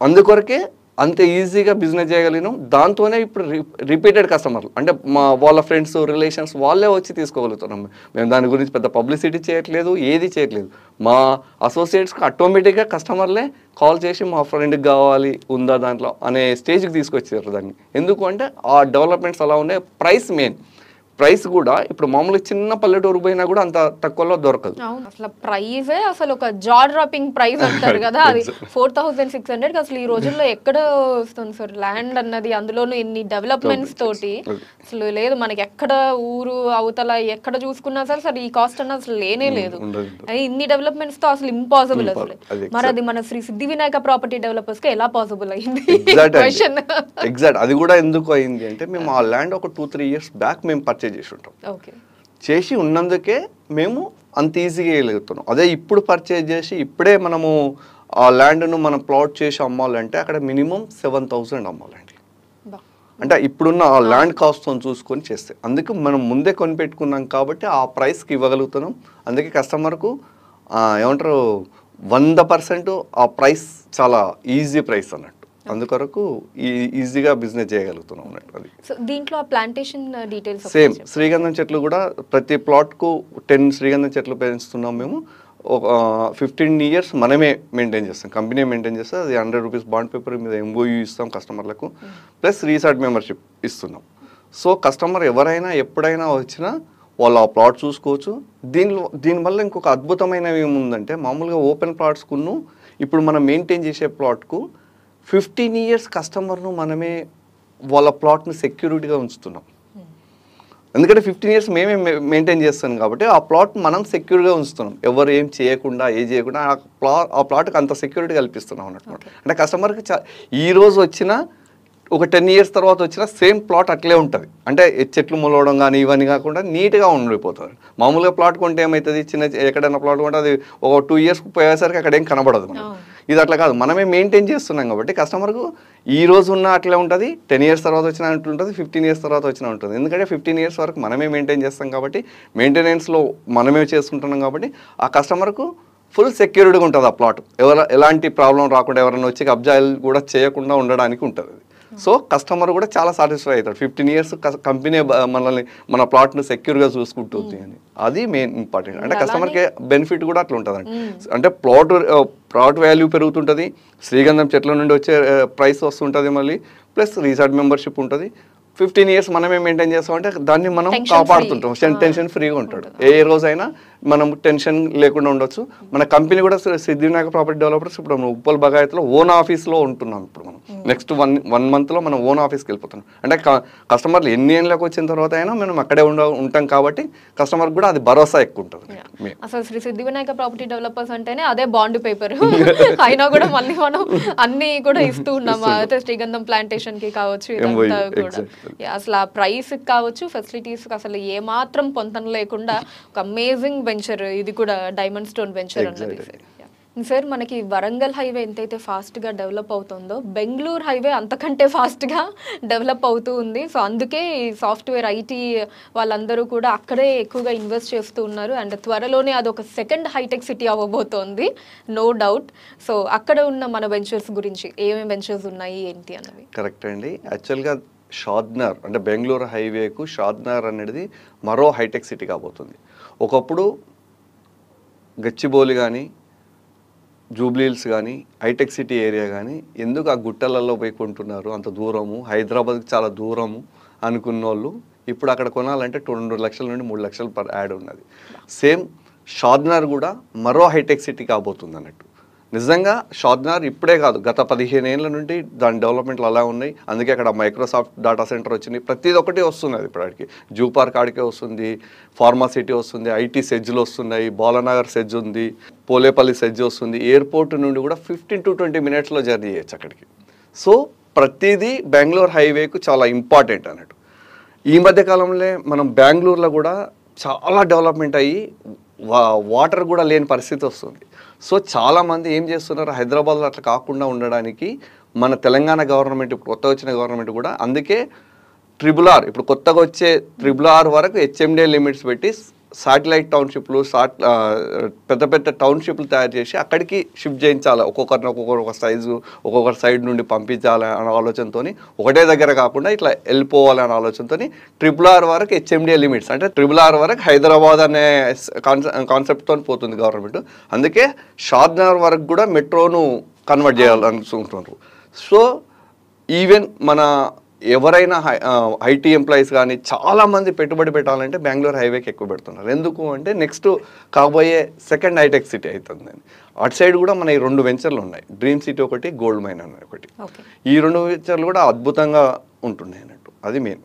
అందుకొరకే అంత ఈజీగా బిజినెస్ చేయగలిగినాం దాంతోనే ఇప్పుడు రిపీటెడ్ కస్టమర్లు అంటే మా వాళ్ళ ఫ్రెండ్స్ రిలేషన్స్ వాళ్ళే వచ్చి తీసుకోగలుగుతున్నాం మేము దాని గురించి పెద్ద పబ్లిసిటీ చేయట్లేదు ఏది చేయట్లేదు మా అసోసియేట్స్కి ఆటోమేటిక్గా కస్టమర్లే కాల్ చేసి మా ఫ్రెండ్కి కావాలి ఉందా దాంట్లో అనే స్టేజ్కి తీసుకొచ్చారు దాన్ని ఎందుకు అంటే ఆ డెవలప్మెంట్స్ అలా ఉండే ప్రైస్ మెయిన్ ప్రైస్ కూడా ఇప్పుడు మామూలుగా చిన్న పల్లెటూరు పోయినా కూడా అంత తక్కువలో దొరకదు అసలు ప్రైస్ అసలు ఒక జా డ్రాపింగ్ ప్రైస్ అంటారు కదా అది ఫోర్ థౌసండ్ సిక్స్ హండ్రెడ్ అసలు ఈ రోజుల్లో ఎక్కడ వస్తుంది సార్ ల్యాండ్ అన్నది అందులోనూ ఇన్ని డెవలప్మెంట్స్ తోటి అసలు లేదు మనకి ఎక్కడ ఊరు అవతల ఎక్కడ చూసుకున్నా సరే సార్ ఈ కాస్ట్ అన్న అసలు లేనే లేదు ఇన్ని డెవలప్మెంట్స్ తో అసలు ఇంపాసిబుల్ అసలు మరి అది మన శ్రీ సిద్ధి వినాయక ప్రాపర్టీ డెవలపర్స్ కి ఎలా పాసిబుల్ అయింది ఎగ్జాక్ట్ అది కూడా ఎందుకు అయింది అంటే మేము ఆ ల్యాండ్ ఒక టూ త్రీ ఇయర్స్ బ్యాక్ మేము పర్చేస్ పర్చేజ్ చేసి ఉంటాం చేసి ఉన్నందుకే మేము అంత ఈజీగా వేయగలుగుతున్నాం అదే ఇప్పుడు పర్చేజ్ చేసి ఇప్పుడే మనము ఆ ల్యాండ్ను మనం ప్లాట్ చేసి అమ్మాలంటే అక్కడ మినిమం సెవెన్ థౌసండ్ అమ్మాలండి అంటే ఇప్పుడున్న ఆ ల్యాండ్ కాస్ట్తో చూసుకొని చేస్తే అందుకే మనం ముందే కొనిపెట్టుకున్నాం కాబట్టి ఆ ప్రైస్కి ఇవ్వగలుగుతున్నాం అందుకే కస్టమర్కు ఏమంటారు వంద పర్సెంట్ ఆ ప్రైస్ చాలా ఈజీ ప్రైస్ అన్నట్టు అందుకొరకు ఈజీగా బిజినెస్ చేయగలుగుతున్నాం అది సో దీంట్లో ప్లాంటేషన్ డీటెయిల్స్ సేమ్ శ్రీగంధం చెట్లు కూడా ప్రతి ప్లాట్కు టెన్ శ్రీగంధం చెట్లు పెంచుతున్నాం మేము ఒక ఫిఫ్టీన్ ఇయర్స్ మనమే మెయింటైన్ చేస్తాం కంపెనీ మెయింటైన్ చేస్తే అది హండ్రెడ్ రూపీస్ బాండ్ పేపర్ మీద ఎంబోయూ ఇస్తాం కస్టమర్లకు ప్లస్ రీసార్ట్ మెంబర్షిప్ ఇస్తున్నాం సో కస్టమర్ ఎవరైనా ఎప్పుడైనా వచ్చినా వాళ్ళు ఆ ప్లాట్ చూసుకోవచ్చు దీనిలో దీనివల్ల ఇంకొక అద్భుతమైనవి ఏముందంటే మామూలుగా ఓపెన్ ప్లాట్స్కును ఇప్పుడు మనం మెయింటైన్ చేసే ప్లాట్కు ఫిఫ్టీన్ ఇయర్స్ కస్టమర్ను మనమే వాళ్ళ ప్లాట్ని సెక్యూరిటీగా ఉంచుతున్నాం ఎందుకంటే ఫిఫ్టీన్ ఇయర్స్ మేమే మెయింటైన్ చేస్తాం కాబట్టి ఆ ప్లాట్ మనం సెక్యూర్గా ఉంచుతున్నాం ఎవరు ఏం చేయకుండా ఏం చేయకుండా ఆ ప్లాట్ ఆ ప్లాట్కి అంత సెక్యూరిటీ కల్పిస్తున్నాం అన్నమాట అంటే కస్టమర్కి ఈ రోజు వచ్చిన ఒక టెన్ ఇయర్స్ తర్వాత వచ్చిన సేమ్ ప్లాట్ అట్లే ఉంటుంది అంటే చెట్లు మొలవడం కానీ ఇవన్నీ కాకుండా నీట్గా ఉండిపోతుంది మామూలుగా ప్లాట్ కొంటే ఏమవుతుంది చిన్న ఎక్కడైనా ప్లాట్ కొంటే అది ఒక టూ ఇయర్స్ పోయేసరికి అక్కడ ఏం కనబడదు మనం ఇది అట్లా కాదు మనమే మెయింటైన్ చేస్తున్నాం కాబట్టి కస్టమర్కు ఈ రోజు ఉన్న అట్లే ఉంటుంది టెన్ ఇయర్స్ తర్వాత వచ్చిన ఉంటుంది ఫిఫ్టీన్ ఇయర్స్ తర్వాత వచ్చిన ఉంటుంది ఎందుకంటే ఫిఫ్టీన్ ఇయర్స్ వరకు మనమే మెయింటైన్ చేస్తాం కాబట్టి మెయింటెనెన్స్లో మనమే చేసుకుంటున్నాం కాబట్టి ఆ కస్టమర్కు ఫుల్ సెక్యూర్డ్గా ఉంటుంది ఆ ప్లాట్ ఎవరు ఎలాంటి ప్రాబ్లం రాకుండా ఎవరైనా వచ్చి కబ్జాయిలు కూడా చేయకుండా ఉండడానికి ఉంటుంది సో కస్టమర్ కూడా చాలా సాటిస్ఫై అవుతాడు ఫిఫ్టీన్ ఇయర్స్ కంపెనీ మనల్ని మన సెక్యూర్ సెక్యూర్గా చూసుకుంటుంది అని అది మెయిన్ ఇంపార్టెంట్ అంటే కస్టమర్ కే బెనిఫిట్ కూడా అట్లా అండి అంటే ప్లాట్ ప్లాట్ వాల్యూ పెరుగుతుంటుంది శ్రీగంధం చెట్ల నుండి వచ్చే ప్రైస్ వస్తుంటుంది మళ్ళీ ప్లస్ రీసార్ట్ మెంబర్షిప్ ఉంటుంది ఫిఫ్టీన్ ఇయర్స్ మనమే మెయింటైన్ చేస్తామంటే దాన్ని మనం కాపాడుతుంటాం టెన్షన్ ఫ్రీగా ఉంటాడు ఏ రోజైనా మనం టెన్షన్ లేకుండా ఉండొచ్చు మన కంపెనీ కూడా సిద్ధివినాయక ప్రాపర్టీ డెవలపర్స్ ఇప్పుడు మనం ఉప్పల్ బగాయత్లో ఓన్ ఆఫీస్లో ఉంటున్నాం ఇప్పుడు మనం నెక్స్ట్ వన్ వన్ మంత్లో మనం ఓన్ ఆఫీస్కి వెళ్ళిపోతున్నాం అంటే కస్టమర్లు ఎన్ని ఏళ్ళకి వచ్చిన తర్వాత అయినా మనం అక్కడే ఉండ ఉంటాం కాబట్టి కస్టమర్ కూడా అది భరోసా ఎక్కువ ఉంటుంది అసలు శ్రీ సిద్ధివినాయక ప్రాపర్టీ డెవలపర్స్ అంటేనే అదే బాండ్ పేపర్ అయినా కూడా మళ్ళీ మనం అన్ని కూడా ఇస్తూ ఉన్నాం అయితే శ్రీగంధం ప్లాంటేషన్ కి కావచ్చు e, అసలు ఆ ప్రైస్ కావచ్చు ఫెసిలిటీస్ అసలు ఏమాత్రం పొందడం లేకుండా ఒక అమేజింగ్ వెంచర్ ఇది కూడా డైమండ్ స్టోన్ వెంచర్ అన్నది సార్ మనకి వరంగల్ హైవే ఎంతైతే ఫాస్ట్గా డెవలప్ అవుతుందో బెంగళూరు హైవే అంతకంటే ఫాస్ట్గా డెవలప్ అవుతూ ఉంది సో అందుకే ఈ సాఫ్ట్వేర్ ఐటీ వాళ్ళందరూ కూడా అక్కడే ఎక్కువగా ఇన్వెస్ట్ చేస్తూ ఉన్నారు అండ్ త్వరలోనే అది ఒక సెకండ్ హైటెక్ సిటీ అవ్వబోతోంది నో డౌట్ సో అక్కడ ఉన్న మన వెంచర్స్ గురించి ఏమేమి వెంచర్స్ ఉన్నాయి ఏంటి అన్నవి కరెక్ట్ అండి యాక్చువల్గా షాద్నార్ అంటే బెంగళూరు హైవేకు షాద్నార్ అనేది మరో హైటెక్ సిటీ కాబోతుంది ఒకప్పుడు గచ్చిబోలి కానీ జూబ్లీహిల్స్ కానీ హైటెక్ సిటీ ఏరియా కానీ ఎందుకు ఆ గుట్టలలో పోయి కొంటున్నారు అంత దూరము హైదరాబాద్కి చాలా దూరము అనుకున్న వాళ్ళు ఇప్పుడు అక్కడ కొనాలంటే రెండు లక్షల నుండి మూడు లక్షలు పర్ యాడ్ ఉన్నది సేమ్ షార్నర్ కూడా మరో హైటెక్ సిటీ కాబోతుంది అన్నట్టు నిజంగా షాద్నార్ ఇప్పుడే కాదు గత పదిహేను ఏళ్ళ నుండి దాని డెవలప్మెంట్లు అలా ఉన్నాయి అందుకే అక్కడ మైక్రోసాఫ్ట్ డాటా సెంటర్ వచ్చింది ప్రతిది ఒక్కటి వస్తుంది అది ఇప్పటికి జూ పార్క్ ఆడికే వస్తుంది ఫార్మాసిటీ వస్తుంది ఐటీ సెజ్లు వస్తున్నాయి బాలనగర్ సెజ్ ఉంది పోలేపల్లి సెజ్ వస్తుంది ఎయిర్పోర్ట్ నుండి కూడా ఫిఫ్టీన్ టు ట్వంటీ మినిట్స్లో జర్నీ చేయొచ్చు అక్కడికి సో ప్రతిదీ బెంగళూరు హైవేకు చాలా ఇంపార్టెంట్ అన్నట్టు ఈ మధ్య కాలంలో మనం బెంగళూరులో కూడా చాలా డెవలప్మెంట్ అయ్యి వాటర్ కూడా లేని పరిస్థితి వస్తుంది సో చాలామంది ఏం చేస్తున్నారు హైదరాబాద్లో అట్లా కాకుండా ఉండడానికి మన తెలంగాణ గవర్నమెంట్ ఇప్పుడు కొత్త వచ్చిన గవర్నమెంట్ కూడా అందుకే ట్రిబుల్ ఆర్ ఇప్పుడు కొత్తగా వచ్చే ట్రిబుల్ ఆర్ వరకు హెచ్ఎండే లిమిట్స్ పెట్టి సాటిలైట్ టౌన్షిప్లు సాట్ పెద్ద పెద్ద టౌన్షిప్లు తయారు చేసి అక్కడికి షిఫ్ట్ చేయించాలి ఒక్కొక్కరిని ఒక్కొక్కరు ఒక సైజు ఒక్కొక్కరి సైడ్ నుండి పంపించాలి అనే ఆలోచనతో ఒకటే దగ్గర కాకుండా ఇట్లా వెళ్ళిపోవాలి అనే ఆలోచనతో ట్రిపుల్ ఆర్ వరకు హెచ్ఎండిఏ లిమిట్స్ అంటే ట్రిపుల్ ఆర్ వరకు హైదరాబాద్ అనే కాన్సెప్ట్తో పోతుంది గవర్నమెంట్ అందుకే షాద్నగర్ వరకు కూడా మెట్రోను కన్వర్ట్ చేయాలనుకుంటున్నారు సో ఈవెన్ మన ఎవరైనా ఐటీ ఎంప్లాయీస్ కానీ చాలామంది పెట్టుబడి పెట్టాలంటే బెంగళూరు హైవేకి ఎక్కువ పెడుతున్నారు ఎందుకు అంటే నెక్స్ట్ కాబోయే సెకండ్ హైటెక్ సిటీ అవుతుంది అటు సైడ్ కూడా మన ఈ రెండు వెంచర్లు ఉన్నాయి డ్రీమ్ సిటీ ఒకటి గోల్డ్ మైన్ అని ఒకటి ఈ రెండు వెంచర్లు కూడా అద్భుతంగా ఉంటున్నాయి అన్నట్టు అది మెయిన్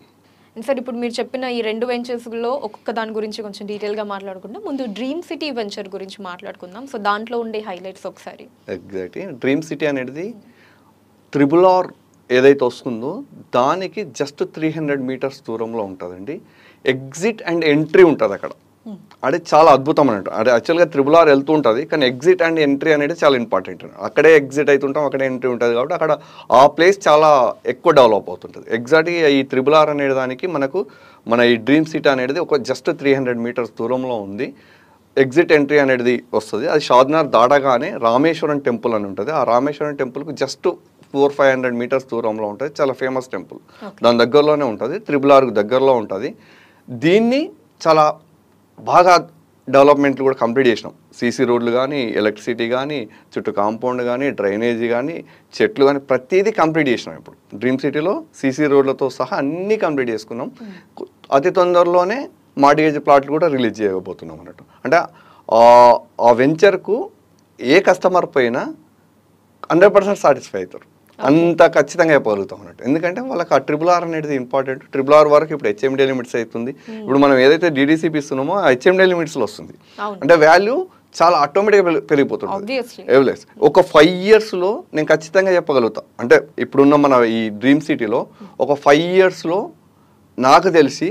సార్ ఇప్పుడు మీరు చెప్పిన ఈ రెండు వెంచర్స్లో ఒక్కొక్క దాని గురించి కొంచెం డీటెయిల్గా మాట్లాడుకుంటే ముందు డ్రీమ్ సిటీ వెంచర్ గురించి మాట్లాడుకుందాం సో దాంట్లో ఉండే హైలైట్స్ ఒకసారి ఎగ్జాక్ట్లీ డ్రీమ్ సిటీ అనేది త్రిబుల్ ఆర్ ఏదైతే వస్తుందో దానికి జస్ట్ త్రీ హండ్రెడ్ మీటర్స్ దూరంలో ఉంటుందండి ఎగ్జిట్ అండ్ ఎంట్రీ ఉంటుంది అక్కడ hmm. అంటే చాలా అద్భుతం అన్నట్టు అంటే యాక్చువల్గా త్రిబుల్ ఆర్ వెళ్తూ ఉంటుంది కానీ ఎగ్జిట్ అండ్ ఎంట్రీ అనేది చాలా ఇంపార్టెంట్ అక్కడే ఎగ్జిట్ అవుతుంటాం అక్కడే ఎంట్రీ ఉంటుంది కాబట్టి అక్కడ ఆ ప్లేస్ చాలా ఎక్కువ డెవలప్ అవుతుంటుంది ఎగ్జాక్ట్గా ఈ త్రిబుల్ ఆర్ అనే దానికి మనకు మన ఈ డ్రీమ్ సీట్ అనేది ఒక జస్ట్ త్రీ హండ్రెడ్ మీటర్స్ దూరంలో ఉంది ఎగ్జిట్ ఎంట్రీ అనేది వస్తుంది అది షాద్నార్ దాడగానే రామేశ్వరం టెంపుల్ అని ఉంటుంది ఆ రామేశ్వరం టెంపుల్కు just four five hundred metres దూరంలో ఉంటుంది చాలా ఫేమస్ టెంపుల్ దాని దగ్గరలోనే ఉంటుంది త్రిబుల్ ఆర్కు దగ్గరలో ఉంటుంది దీన్ని చాలా బాగా డెవలప్మెంట్లు కూడా కంప్లీట్ చేసినాం సీసీ రోడ్లు కానీ ఎలక్ట్రిసిటీ కానీ చుట్టూ కాంపౌండ్ కానీ డ్రైనేజీ కానీ చెట్లు కానీ ప్రతిదీ కంప్లీట్ చేసినాం ఇప్పుడు డ్రీమ్ సిటీలో సీసీ రోడ్లతో సహా అన్నీ కంప్లీట్ చేసుకున్నాం అతి తొందరలోనే మార్టిగేజ్ ప్లాట్లు కూడా రిలీజ్ చేయబోతున్నాం అన్నట్టు అంటే ఆ వెంచర్కు ఏ కస్టమర్ పైన హండ్రెడ్ పర్సెంట్ సాటిస్ఫై అవుతారు అంత ఖచ్చితంగా చెప్పగలుగుతాం అన్నట్టు ఎందుకంటే వాళ్ళకి ఆ ట్రిపుల్ ఆర్ అనేది ఇంపార్టెంట్ ట్రిపుల్ ఆర్ వరకు ఇప్పుడు హెచ్ఎండి లిమిట్స్ అవుతుంది hmm. ఇప్పుడు మనం ఏదైతే డీడీసీపీ ఇస్తున్నామో ఆ లిమిట్స్ లో వస్తుంది అంటే వాల్యూ చాలా ఆటోమేటిక్గా పెరిగిపోతుంది ఎవలెస్ ఒక ఫైవ్ ఇయర్స్లో నేను ఖచ్చితంగా చెప్పగలుగుతా అంటే ఇప్పుడున్న మన ఈ డ్రీమ్ సిటీలో ఒక ఫైవ్ ఇయర్స్లో నాకు తెలిసి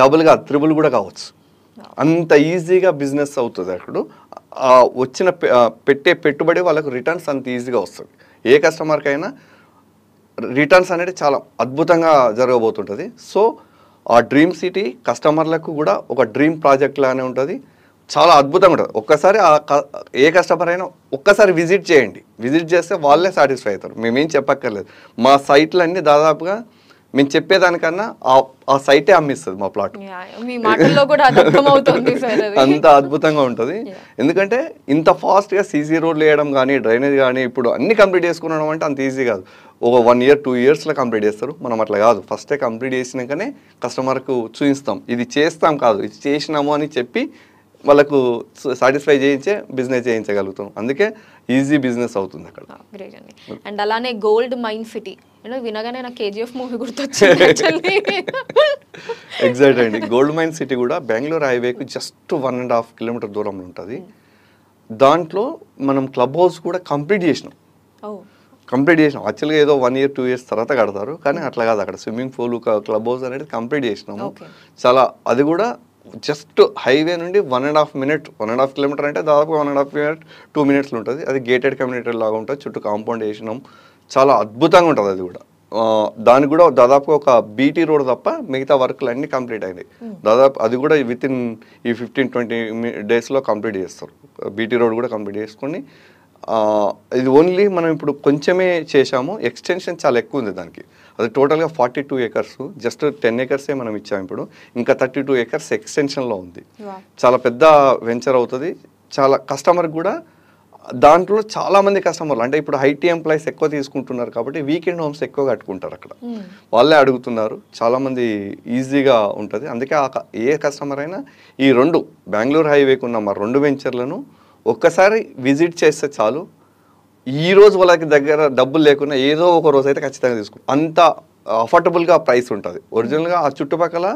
డబుల్గా త్రిబుల్ కూడా కావచ్చు అంత ఈజీగా బిజినెస్ అవుతుంది అక్కడ వచ్చిన పెట్టే పెట్టుబడి వాళ్ళకు రిటర్న్స్ అంత ఈజీగా వస్తుంది ఏ కస్టమర్కైనా రిటర్న్స్ అనేది చాలా అద్భుతంగా జరగబోతుంటుంది సో ఆ డ్రీమ్ సిటీ కస్టమర్లకు కూడా ఒక డ్రీమ్ ప్రాజెక్ట్ లానే ఉంటుంది చాలా అద్భుతంగా ఉంటుంది ఒక్కసారి ఆ ఏ కస్టమర్ అయినా ఒక్కసారి విజిట్ చేయండి విజిట్ చేస్తే వాళ్ళే సాటిస్ఫై అవుతారు మేమేం చెప్పక్కర్లేదు మా సైట్లన్నీ దాదాపుగా మేము చెప్పేదానికన్నా ఆ సైటే అమ్మిస్తుంది మా ప్లాట్ అంత అద్భుతంగా ఉంటుంది ఎందుకంటే ఇంత ఫాస్ట్గా సీసీ రోడ్లు వేయడం కానీ డ్రైనేజ్ కానీ ఇప్పుడు అన్ని కంప్లీట్ చేసుకున్నాం అంటే అంత ఈజీ కాదు ఒక వన్ ఇయర్ టూ ఇయర్స్లో కంప్లీట్ చేస్తారు మనం అట్లా కాదు ఫస్టే కంప్లీట్ చేసినాకనే కస్టమర్కు చూపిస్తాం ఇది చేస్తాం కాదు ఇది చేసినాము అని చెప్పి వాళ్ళకు సాటిస్ఫై చేయించే బిజినెస్ చేయించగలుగుతాం అందుకే ఈజీ బిజినెస్ అవుతుంది అక్కడ గ్రేట్ అండి అండ్ అలానే గోల్డ్ మైండ్ సిటీ నేను వినగానే కేజీఎఫ్ మూవీ గుర్తొచ్చింది ఎగ్జాక్ట్ అండి గోల్డ్ మైండ్ సిటీ కూడా బెంగళూరు హైవేకి just one and half kilometre దూరంలో ఉంటుంది hmm. దాంట్లో మనం క్లబ్ హౌస్ కూడా కంప్లీట్ చేసినాం కంప్లీట్ oh. చేసినాం యాక్చువల్గా ఏదో వన్ ఇయర్ టూ ఇయర్స్ తర్వాత కడతారు కానీ అట్లా కాదు అక్కడ స్విమ్మింగ్ పూల్ క్లబ్ హౌస్ అనేది కంప్లీట్ చేసినాము చాలా అది కూడా జస్ట్ హైవే నుండి one and half minute one and half kilometre అంటే దాదాపు one and half minute two మినిట్స్లో ఉంటుంది అది గేటెడ్ కమ్యూనిటీ లాగా ఉంటుంది చుట్టూ కాంపౌండ్ వేసినాం చాలా అద్భుతంగా ఉంటుంది అది కూడా దానికి కూడా దాదాపు ఒక బీటీ రోడ్ తప్ప మిగతా వర్క్లు అన్నీ కంప్లీట్ అయింది hmm. దాదాపు అది కూడా విత్ ఇన్ ఈ ఫిఫ్టీన్ ట్వంటీ డేస్లో కంప్లీట్ చేస్తారు బీటీ రోడ్ కూడా కంప్లీట్ చేసుకొని ఇది ఓన్లీ మనం ఇప్పుడు కొంచెమే చేశాము ఎక్స్టెన్షన్ చాలా ఎక్కువ ఉంది దానికి అది టోటల్గా forty two acres just ten ఏకర్సే మనం ఇచ్చాం ఇప్పుడు ఇంకా థర్టీ టూ ఏకర్స్ ఎక్స్టెన్షన్లో ఉంది చాలా పెద్ద వెంచర్ అవుతుంది చాలా కస్టమర్ కూడా దాంట్లో చాలామంది కస్టమర్లు అంటే ఇప్పుడు హైటీ ఎంప్లాయీస్ ఎక్కువ తీసుకుంటున్నారు కాబట్టి వీకెండ్ హోమ్స్ ఎక్కువ కట్టుకుంటారు అక్కడ hmm. వాళ్ళే అడుగుతున్నారు చాలామంది ఈజీగా ఉంటుంది అందుకే ఆ ఏ కస్టమర్ అయినా ఈ రెండు బెంగళూరు హైవేకు ఉన్న మా రెండు వెంచర్లను ఒక్కసారి విజిట్ చేస్తే చాలు ఈ రోజు వాళ్ళకి దగ్గర డబ్బులు లేకుండా ఏదో ఒక రోజు అయితే ఖచ్చితంగా తీసుకుంటాం అంత అఫోర్డబుల్గా ప్రైస్ ఉంటుంది ఒరిజినల్గా ఆ చుట్టుపక్కల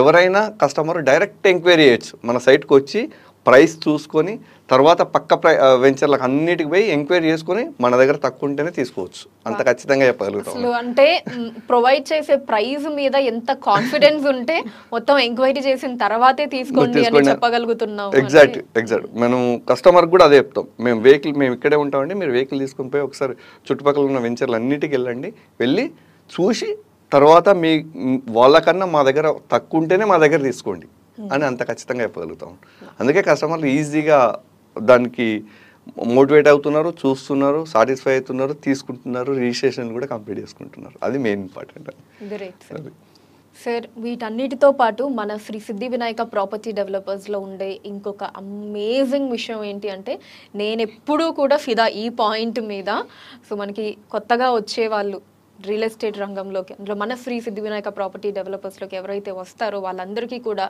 ఎవరైనా కస్టమర్ డైరెక్ట్ ఎంక్వైరీ చేయొచ్చు మన సైట్కి వచ్చి ప్రైస్ చూసుకొని తర్వాత పక్క ప్రై వెంచర్లకు అన్నిటికి పోయి ఎంక్వైరీ చేసుకొని మన దగ్గర తక్కువ ఉంటేనే తీసుకోవచ్చు అంత ఖచ్చితంగా చెప్పగలుగుతాం అంటే ప్రొవైడ్ చేసే ప్రైస్ మీద ఎంత కాన్ఫిడెన్స్ ఉంటే మొత్తం ఎంక్వైరీ చేసిన తర్వాతే తీసుకోండి అని చెప్పగలుగుతున్నాం ఎగ్జాక్ట్ ఎగ్జాక్ట్ మనం కస్టమర్ కూడా అదే చెప్తాం మేము వెహికల్ మేము ఇక్కడే ఉంటామండి మీరు వెహికల్ తీసుకుని పోయి ఒకసారి చుట్టుపక్కల ఉన్న వెంచర్లు అన్నిటికి వెళ్ళండి వెళ్ళి చూసి తర్వాత మీ వాళ్ళకన్నా మా దగ్గర తక్కువ ఉంటేనే మా దగ్గర తీసుకోండి అని అంత ఖచ్చితంగా చెప్పగలుగుతాం అందుకే కస్టమర్లు ఈజీగా దానికి మోటివేట్ అవుతున్నారు చూస్తున్నారు సాటిస్ఫై అవుతున్నారు తీసుకుంటున్నారు రిజిస్ట్రేషన్ కూడా కంప్లీట్ చేసుకుంటున్నారు అది మెయిన్ ఇంపార్టెంట్ సార్ వీటన్నిటితో పాటు మన శ్రీ సిద్ధి వినాయక ప్రాపర్టీ డెవలపర్స్లో ఉండే ఇంకొక అమేజింగ్ విషయం ఏంటి అంటే నేను ఎప్పుడూ కూడా ఫిదా ఈ పాయింట్ మీద సో మనకి కొత్తగా వచ్చే వాళ్ళు రియల్ ఎస్టేట్ రంగంలోకి అందులో మన శ్రీ సిద్ధి వినాయక ప్రాపర్టీ డెవలపర్స్లోకి ఎవరైతే వస్తారో వాళ్ళందరికీ కూడా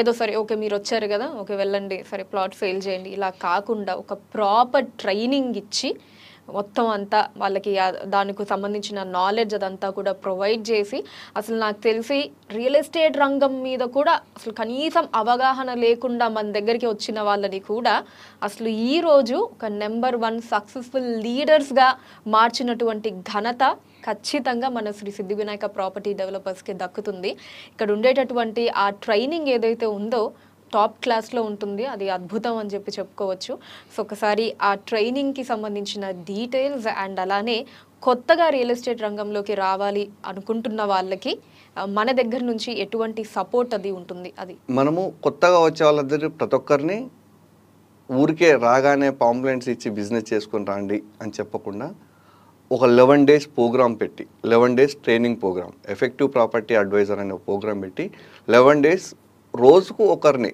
ఏదో సరే ఓకే మీరు వచ్చారు కదా ఓకే వెళ్ళండి సరే ప్లాట్ ఫెయిల్ చేయండి ఇలా కాకుండా ఒక ప్రాపర్ ట్రైనింగ్ ఇచ్చి మొత్తం అంతా వాళ్ళకి దానికి సంబంధించిన నాలెడ్జ్ అదంతా కూడా ప్రొవైడ్ చేసి అసలు నాకు తెలిసి రియల్ ఎస్టేట్ రంగం మీద కూడా అసలు కనీసం అవగాహన లేకుండా మన దగ్గరికి వచ్చిన వాళ్ళని కూడా అసలు ఈరోజు ఒక నెంబర్ వన్ సక్సెస్ఫుల్ లీడర్స్గా మార్చినటువంటి ఘనత ఖచ్చితంగా మన శ్రీ సిద్ధి వినాయక ప్రాపర్టీ డెవలపర్స్కి దక్కుతుంది ఇక్కడ ఉండేటటువంటి ఆ ట్రైనింగ్ ఏదైతే ఉందో టాప్ క్లాస్లో ఉంటుంది అది అద్భుతం అని చెప్పి చెప్పుకోవచ్చు సో ఒకసారి ఆ ట్రైనింగ్కి సంబంధించిన డీటెయిల్స్ అండ్ అలానే కొత్తగా రియల్ ఎస్టేట్ రంగంలోకి రావాలి అనుకుంటున్న వాళ్ళకి మన దగ్గర నుంచి ఎటువంటి సపోర్ట్ అది ఉంటుంది అది మనము కొత్తగా వచ్చే వాళ్ళందరూ ప్రతి ఒక్కరిని ఊరికే రాగానే పాంప్లెంట్స్ ఇచ్చి బిజినెస్ చేసుకుని రాండి అని చెప్పకుండా ఒక లెవెన్ డేస్ ప్రోగ్రామ్ పెట్టి eleven days training programme effective property advisor అనే ప్రోగ్రామ్ పెట్టి లెవెన్ డేస్ రోజుకు ఒకరిని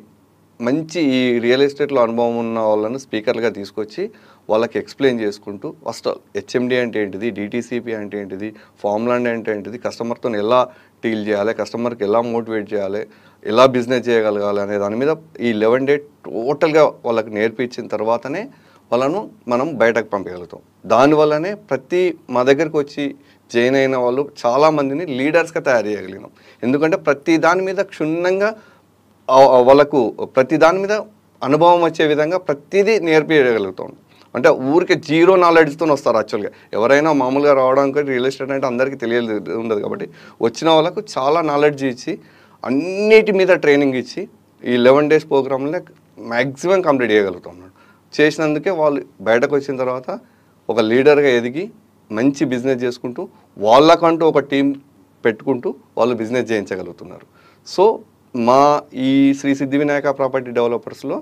మంచి ఈ రియల్ ఎస్టేట్లో అనుభవం ఉన్న వాళ్ళని స్పీకర్లుగా తీసుకొచ్చి వాళ్ళకి ఎక్స్ప్లెయిన్ చేసుకుంటూ ఫస్ట్ హెచ్ఎండి అంటే ఏంటిది డిటీసీపీ అంటే ఏంటిది ఫార్మ్లాండ్ అంటే ఏంటిది కస్టమర్తో ఎలా డీల్ చేయాలి కస్టమర్కి ఎలా మోటివేట్ చేయాలి ఎలా బిజినెస్ చేయగలగాలి అనే దాని మీద ఈ లెవెన్ డే టోటల్గా వాళ్ళకి నేర్పించిన తర్వాతనే వాళ్ళను మనం బయటకు పంపగలుగుతాం దానివల్లనే ప్రతి మా దగ్గరికి వచ్చి జాయిన్ అయిన వాళ్ళు చాలామందిని లీడర్స్గా తయారు చేయగలిగినాం ఎందుకంటే ప్రతి దాని మీద క్షుణ్ణంగా వాళ్ళకు ప్రతి దాని మీద అనుభవం వచ్చే విధంగా ప్రతిదీ నేర్పించగలుగుతాం అంటే ఊరికే జీరో నాలెడ్జ్తో వస్తారు యాక్చువల్గా ఎవరైనా మామూలుగా రావడానికి రియల్ ఎస్టేట్ అంటే అందరికీ తెలియదు ఉండదు కాబట్టి వచ్చిన వాళ్ళకు చాలా నాలెడ్జ్ ఇచ్చి అన్నిటి మీద ట్రైనింగ్ ఇచ్చి ఈ లెవెన్ డేస్ ప్రోగ్రామ్లో మ్యాక్సిమం కంప్లీట్ చేయగలుగుతాం చేసినందుకే వాళ్ళు బయటకు వచ్చిన తర్వాత ఒక లీడర్గా ఎదిగి మంచి బిజినెస్ చేసుకుంటూ వాళ్ళకంటూ ఒక టీం పెట్టుకుంటూ వాళ్ళు బిజినెస్ చేయించగలుగుతున్నారు సో మా ఈ శ్రీ సిద్ధి వినాయక ప్రాపర్టీ డెవలపర్స్లో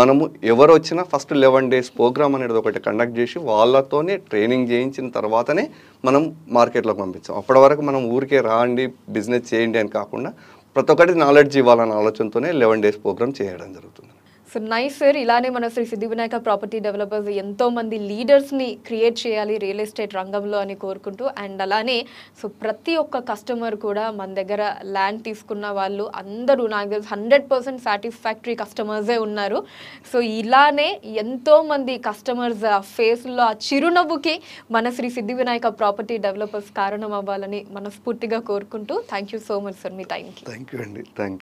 మనము ఎవరు వచ్చినా ఫస్ట్ లెవెన్ డేస్ ప్రోగ్రామ్ అనేది ఒకటి కండక్ట్ చేసి వాళ్ళతోనే ట్రైనింగ్ చేయించిన తర్వాతనే మనం మార్కెట్లోకి పంపించాం అప్పటి వరకు మనం ఊరికే రాండి బిజినెస్ చేయండి అని కాకుండా ప్రతి ఒక్కటి నాలెడ్జ్ ఇవ్వాలన్న ఆలోచనతోనే లెవెన్ డేస్ ప్రోగ్రామ్ చేయడం జరుగుతుంది సో నైస్ సార్ ఇలానే మన శ్రీ సిద్ధి వినాయక ప్రాపర్టీ డెవలపర్స్ ఎంతో మంది లీడర్స్ని క్రియేట్ చేయాలి రియల్ ఎస్టేట్ రంగంలో అని కోరుకుంటూ అండ్ అలానే సో ప్రతి ఒక్క కస్టమర్ కూడా మన దగ్గర ల్యాండ్ తీసుకున్న వాళ్ళు అందరూ నాకు తెలిసి హండ్రెడ్ పర్సెంట్ సాటిస్ఫాక్టరీ కస్టమర్సే ఉన్నారు సో ఇలానే ఎంతో మంది కస్టమర్స్ ఆ ఫేస్లో ఆ చిరునవ్వుకి మన శ్రీ సిద్ధి వినాయక ప్రాపర్టీ డెవలపర్స్ కారణం అవ్వాలని మనస్ఫూర్తిగా కోరుకుంటూ thank you so much sir మీ టైంకి థ్యాంక్ యూ అండి థ్యాంక్